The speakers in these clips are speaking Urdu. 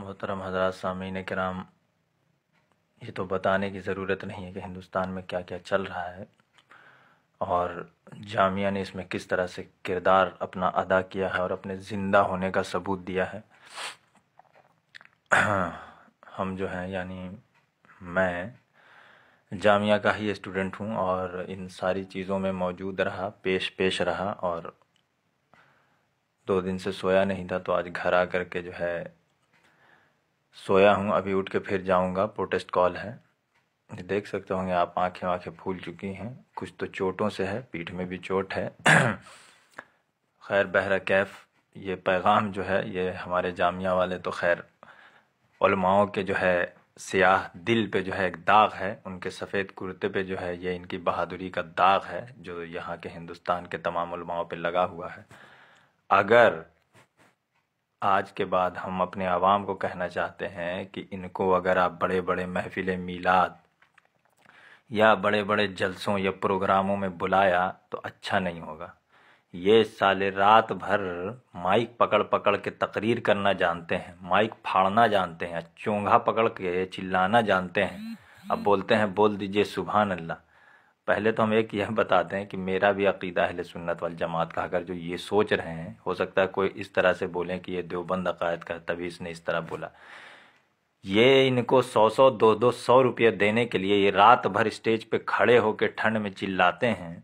محترم حضرات سامعین کرام یہ تو بتانے کی ضرورت نہیں ہے کہ ہندوستان میں کیا کیا چل رہا ہے اور جامعہ نے اس میں کس طرح سے کردار اپنا ادا کیا ہے اور اپنے زندہ ہونے کا ثبوت دیا ہے ہم جو ہیں یعنی میں جامعہ کا ہی اسٹوڈنٹ ہوں اور ان ساری چیزوں میں موجود رہا پیش پیش رہا اور دو دن سے سویا نہیں تھا تو آج گھر آ کر کے جو ہے سویا ہوں ابھی اٹھ کے پھر جاؤں گا پروٹیسٹ کال ہے جی، دیکھ سکتے ہوں گے آپ آنکھیں آنکھیں پھول چکی ہیں کچھ تو چوٹوں سے ہے پیٹھ میں بھی چوٹ ہے خیر بہرہ کیف یہ پیغام جو ہے یہ ہمارے جامعہ والے تو خیر علماؤں کے جو ہے سیاہ دل پہ جو ہے ایک داغ ہے ان کے سفید کرتے پہ جو ہے یہ ان کی بہادری کا داغ ہے جو یہاں کے ہندوستان کے تمام علماؤں پہ لگا ہوا ہے اگر آج کے بعد ہم اپنے عوام کو کہنا چاہتے ہیں کہ ان کو اگر آپ بڑے بڑے محفل میلاد یا بڑے بڑے جلسوں یا پروگراموں میں بلایا تو اچھا نہیں ہوگا یہ سال رات بھر مائک پکڑ پکڑ کے تقریر کرنا جانتے ہیں مائک پھاڑنا جانتے ہیں چونگھا پکڑ کے چلانا جانتے ہیں اب بولتے ہیں بول دیجئے سبحان اللہ پہلے تو ہم ایک یہ بتاتے ہیں کہ میرا بھی عقیدہ اہل سنت والجماعت کہا کا اگر جو یہ سوچ رہے ہیں ہو سکتا ہے کوئی اس طرح سے بولیں کہ یہ دیوبند عقائد کا تبھی اس نے اس طرح بولا یہ ان کو سو سو دو دو سو روپیہ دینے کے لیے یہ رات بھر اسٹیج پہ کھڑے ہو کے ٹھنڈ میں چلاتے ہیں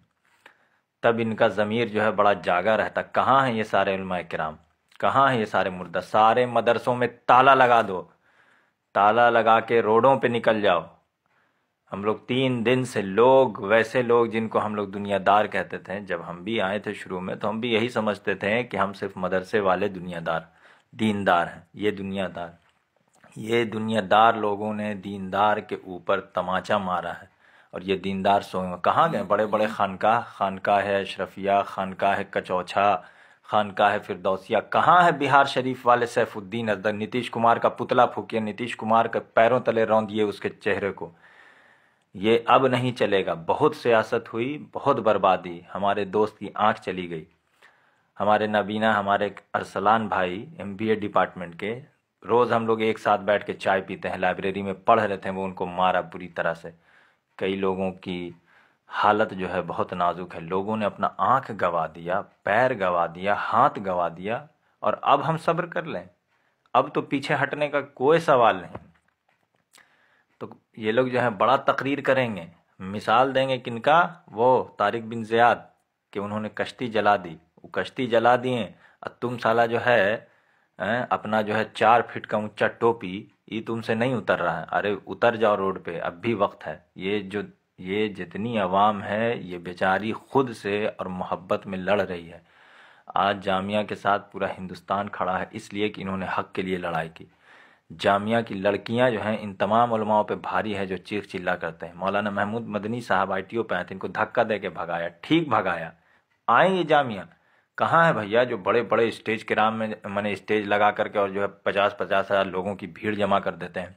تب ان کا ضمیر جو ہے بڑا جاگا رہتا کہاں ہیں یہ سارے علماء کرام کہاں ہیں یہ سارے مردہ سارے مدرسوں میں تالا لگا دو تالا لگا کے روڈوں پہ نکل جاؤ ہم لوگ تین دن سے لوگ ویسے لوگ جن کو ہم لوگ دنیا دار کہتے تھے جب ہم بھی آئے تھے شروع میں تو ہم بھی یہی سمجھتے تھے کہ ہم صرف مدرسے والے دنیا دار دیندار ہیں یہ دنیا دار یہ دنیا دار لوگوں نے دیندار کے اوپر تماچا مارا ہے اور یہ دیندار سوئے کہاں گئے بڑے بڑے خانقاہ خانقاہ ہے اشرفیہ خانقاہ ہے کچوچھا خانقاہ ہے فردوسیہ کہاں ہے بہار شریف والے سیف الدین ازدر نتیش کمار کا پتلا پھوکیا نتیش کمار کا پیروں تلے روندیے دیے اس کے چہرے کو یہ اب نہیں چلے گا بہت سیاست ہوئی بہت بربادی ہمارے دوست کی آنکھ چلی گئی ہمارے نبینا ہمارے ارسلان بھائی ایم بی اے ڈپارٹمنٹ کے روز ہم لوگ ایک ساتھ بیٹھ کے چائے پیتے ہیں لائبریری میں پڑھ رہے تھے وہ ان کو مارا پوری طرح سے کئی لوگوں کی حالت جو ہے بہت نازک ہے لوگوں نے اپنا آنکھ گوا دیا پیر گوا دیا ہاتھ گوا دیا اور اب ہم صبر کر لیں اب تو پیچھے ہٹنے کا کوئی سوال نہیں تو یہ لوگ جو ہیں بڑا تقریر کریں گے مثال دیں گے کن کا وہ طارق بن زیاد کہ انہوں نے کشتی جلا دی وہ کشتی جلا دیے اور تم سالہ جو ہے اپنا جو ہے چار فٹ کا اونچا ٹوپی یہ تم سے نہیں اتر رہا ہے ارے اتر جاؤ روڈ پہ اب بھی وقت ہے یہ جو یہ جتنی عوام ہے یہ بیچاری خود سے اور محبت میں لڑ رہی ہے آج جامعہ کے ساتھ پورا ہندوستان کھڑا ہے اس لیے کہ انہوں نے حق کے لیے لڑائی کی جامعہ کی لڑکیاں جو ہیں ان تمام علماؤں پہ بھاری ہے جو چیخ چلا کرتے ہیں مولانا محمود مدنی صاحب آئی ٹی او پہ آئے تھے ان کو دھکا دے کے بھگایا ٹھیک بھگایا آئیں یہ جامعہ کہاں ہے بھیا جو بڑے بڑے اسٹیج کے رام میں میں نے اسٹیج لگا کر کے اور جو ہے پچاس پچاس ہزار لوگوں کی بھیڑ جمع کر دیتے ہیں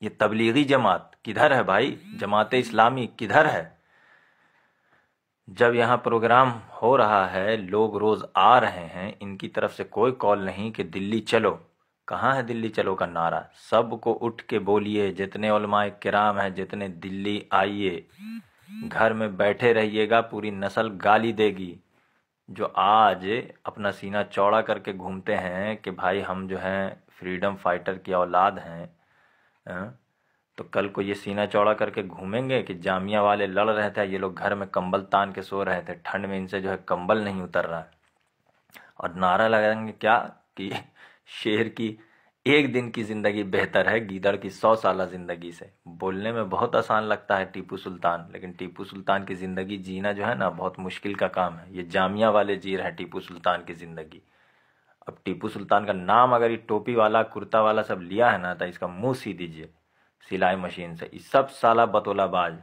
یہ تبلیغی جماعت کدھر ہے بھائی جماعت اسلامی کدھر ہے جب یہاں پروگرام ہو رہا ہے لوگ روز آ رہے ہیں ان کی طرف سے کوئی کال نہیں کہ دلی چلو کہاں ہے دلی چلو کا نعرہ سب کو اٹھ کے بولیے جتنے علماء کرام ہیں جتنے دلی آئیے گھر میں بیٹھے رہیے گا پوری نسل گالی دے گی جو آج اپنا سینہ چوڑا کر کے گھومتے ہیں کہ بھائی ہم جو ہیں فریڈم فائٹر کی اولاد ہیں ہاں؟ تو کل کو یہ سینہ چوڑا کر کے گھومیں گے کہ جامعہ والے لڑ رہے تھے یہ لوگ گھر میں کمبل تان کے سو رہے تھے ٹھنڈ میں ان سے جو ہے کمبل نہیں اتر رہا اور نعرہ لگائیں گے کیا کہ شیر کی ایک دن کی زندگی بہتر ہے گیدڑ کی سو سالہ زندگی سے بولنے میں بہت آسان لگتا ہے ٹیپو سلطان لیکن ٹیپو سلطان کی زندگی جینا جو ہے نا بہت مشکل کا کام ہے یہ جامعہ والے جیر ہے ٹیپو سلطان کی زندگی اب ٹیپو سلطان کا نام اگر یہ ٹوپی والا کرتا والا سب لیا ہے نا تو اس کا منہ سی دیجیے سلائی مشین سے یہ سب سالہ بطولہ باز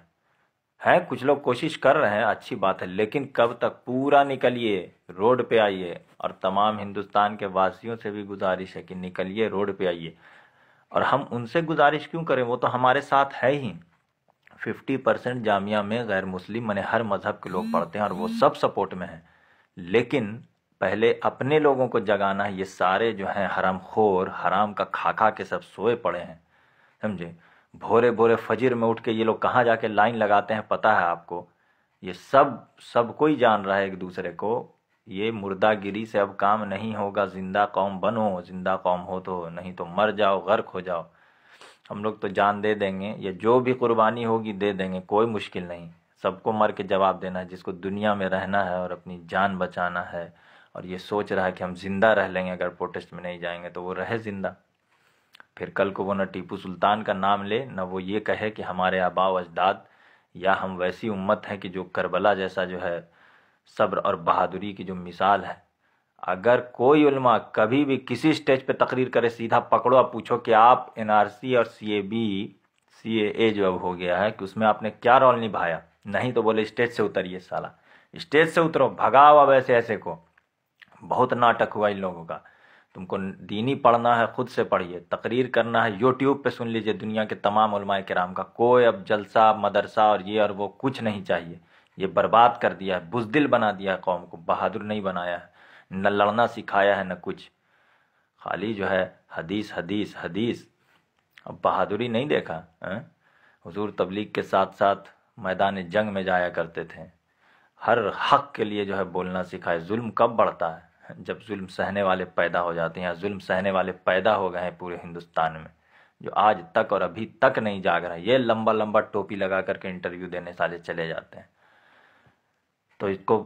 ہے کچھ لوگ کوشش کر رہے ہیں اچھی بات ہے لیکن کب تک پورا نکلیے روڈ پہ آئیے اور تمام ہندوستان کے واسیوں سے بھی گزارش ہے کہ نکلیے روڈ پہ آئیے اور ہم ان سے گزارش کیوں کریں وہ تو ہمارے ساتھ ہے ہی ففٹی پرسینٹ جامعہ میں غیر مسلم نے یعنی ہر مذہب کے لوگ پڑھتے ہیں اور وہ سب سپورٹ میں ہیں لیکن پہلے اپنے لوگوں کو جگانا ہے یہ سارے جو ہیں حرام خور حرام کا کھا کھا کے سب سوئے پڑے ہیں سمجھے بھورے بھورے فجر میں اٹھ کے یہ لوگ کہاں جا کے لائن لگاتے ہیں پتہ ہے آپ کو یہ سب سب کو ہی جان رہا ہے ایک دوسرے کو یہ مردہ گیری سے اب کام نہیں ہوگا زندہ قوم بنو زندہ قوم ہو تو نہیں تو مر جاؤ غرق ہو جاؤ ہم لوگ تو جان دے دیں گے یا جو بھی قربانی ہوگی دے دیں گے کوئی مشکل نہیں سب کو مر کے جواب دینا ہے جس کو دنیا میں رہنا ہے اور اپنی جان بچانا ہے اور یہ سوچ رہا ہے کہ ہم زندہ رہ لیں گے اگر پروٹیسٹ میں نہیں جائیں گے تو وہ رہے زندہ پھر کل کو وہ نہ ٹیپو سلطان کا نام لے نہ وہ یہ کہے کہ ہمارے آبا و اجداد یا ہم ویسی امت ہیں کہ جو کربلا جیسا جو ہے صبر اور بہادری کی جو مثال ہے اگر کوئی علماء کبھی بھی کسی اسٹیج پہ تقریر کرے سیدھا پکڑو پوچھو کہ آپ این آر سی اور سی اے بی سی اے اے جو اب ہو گیا ہے کہ اس میں آپ نے کیا رول نبھایا نہیں تو بولے اسٹیج سے اتریے سالہ اسٹیج سے اترو بھگاؤ ایسے ایسے کو بہت ناٹک ہوا ان لوگوں کا تم کو دینی پڑھنا ہے خود سے پڑھیے تقریر کرنا ہے یوٹیوب پہ سن لیجئے دنیا کے تمام علماء کرام کا کوئی اب جلسہ مدرسہ اور یہ اور وہ کچھ نہیں چاہیے یہ برباد کر دیا ہے بزدل بنا دیا ہے قوم کو بہادر نہیں بنایا ہے نہ لڑنا سکھایا ہے نہ کچھ خالی جو ہے حدیث حدیث حدیث اب بہادری نہیں دیکھا ہاں؟ حضور تبلیغ کے ساتھ ساتھ میدان جنگ میں جایا کرتے تھے ہر حق کے لیے جو ہے بولنا سکھائے ظلم کب بڑھتا ہے جب ظلم سہنے والے پیدا ہو جاتے ہیں ظلم سہنے والے پیدا ہو گئے ہیں پورے ہندوستان میں جو آج تک اور ابھی تک نہیں جاگ رہا ہے یہ لمبا لمبا ٹوپی لگا کر کے انٹرویو دینے سالے چلے جاتے ہیں تو اس کو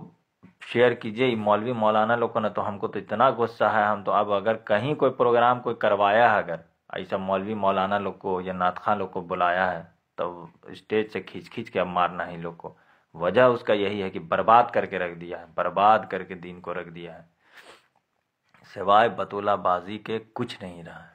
شیئر کیجیے مولوی مولانا لوگوں نے تو ہم کو تو اتنا غصہ ہے ہم تو اب اگر کہیں کوئی پروگرام کوئی کروایا ہے اگر ایسا مولوی مولانا لوگ کو یا لوگ کو بلایا ہے تو اسٹیج سے کھینچ کھینچ کے اب مارنا ہی لوگ کو وجہ اس کا یہی ہے کہ برباد کر کے رکھ دیا ہے برباد کر کے دین کو رکھ دیا ہے سوائے بطولہ بازی کے کچھ نہیں رہا ہے